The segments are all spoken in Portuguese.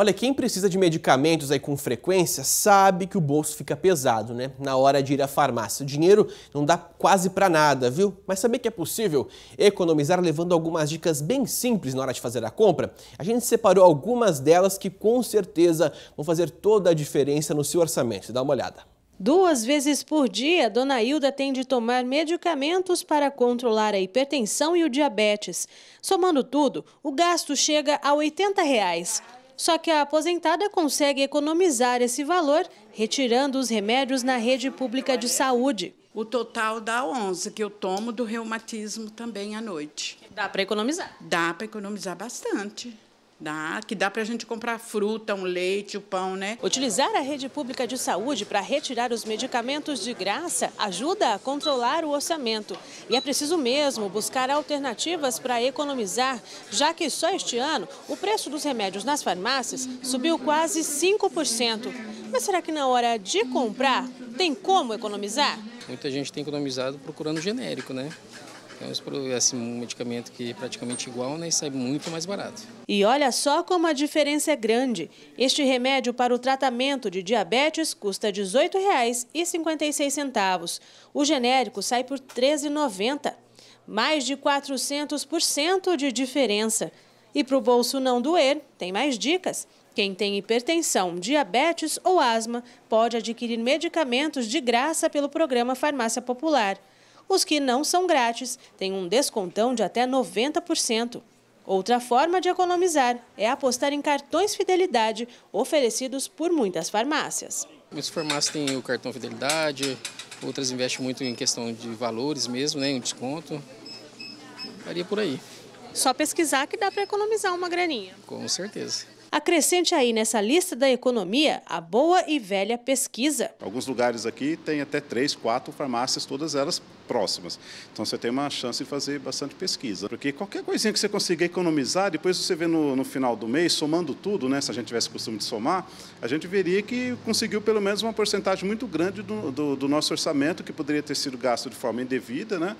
Olha, quem precisa de medicamentos aí com frequência sabe que o bolso fica pesado, né? Na hora de ir à farmácia. O dinheiro não dá quase para nada, viu? Mas saber que é possível economizar levando algumas dicas bem simples na hora de fazer a compra? A gente separou algumas delas que com certeza vão fazer toda a diferença no seu orçamento. Dá uma olhada. Duas vezes por dia, Dona Hilda tem de tomar medicamentos para controlar a hipertensão e o diabetes. Somando tudo, o gasto chega a R$ 80. Reais. Só que a aposentada consegue economizar esse valor retirando os remédios na rede pública de saúde. O total dá 11, que eu tomo do reumatismo também à noite. Dá para economizar? Dá para economizar bastante. Dá, que dá para a gente comprar fruta, um leite, o um pão, né? Utilizar a rede pública de saúde para retirar os medicamentos de graça ajuda a controlar o orçamento. E é preciso mesmo buscar alternativas para economizar, já que só este ano o preço dos remédios nas farmácias subiu quase 5%. Mas será que na hora de comprar tem como economizar? Muita gente tem economizado procurando genérico, né? Então eles produzem assim, um medicamento que é praticamente igual né, e sai muito mais barato. E olha só como a diferença é grande. Este remédio para o tratamento de diabetes custa R$ 18,56. O genérico sai por R$ 13,90. Mais de 400% de diferença. E para o bolso não doer, tem mais dicas. Quem tem hipertensão, diabetes ou asma pode adquirir medicamentos de graça pelo programa Farmácia Popular. Os que não são grátis têm um descontão de até 90%. Outra forma de economizar é apostar em cartões fidelidade oferecidos por muitas farmácias. Muitas farmácias têm o cartão fidelidade, outras investem muito em questão de valores mesmo, né, em desconto. Varia por aí. Só pesquisar que dá para economizar uma graninha. Com certeza. Acrescente aí nessa lista da economia a boa e velha pesquisa. Alguns lugares aqui tem até três, quatro farmácias, todas elas próximas. Então você tem uma chance de fazer bastante pesquisa. Porque qualquer coisinha que você consiga economizar, depois você vê no, no final do mês, somando tudo, né? Se a gente tivesse costume de somar, a gente veria que conseguiu pelo menos uma porcentagem muito grande do, do, do nosso orçamento, que poderia ter sido gasto de forma indevida, né?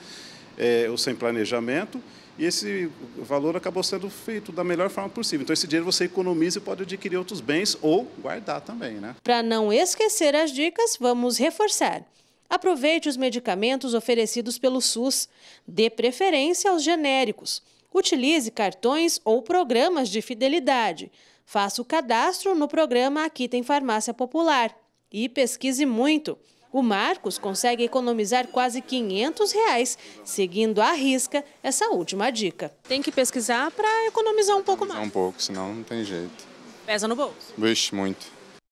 é, ou sem planejamento, e esse valor acabou sendo feito da melhor forma possível. Então, esse dinheiro você economiza e pode adquirir outros bens ou guardar também, né? Para não esquecer as dicas, vamos reforçar. Aproveite os medicamentos oferecidos pelo SUS, dê preferência aos genéricos. Utilize cartões ou programas de fidelidade. Faça o cadastro no programa Aqui Tem Farmácia Popular e pesquise muito. O Marcos consegue economizar quase 500 reais, seguindo à risca essa última dica. Tem que pesquisar para economizar um pouco mais. Um pouco, senão não tem jeito. Pesa no bolso? Vixe, muito.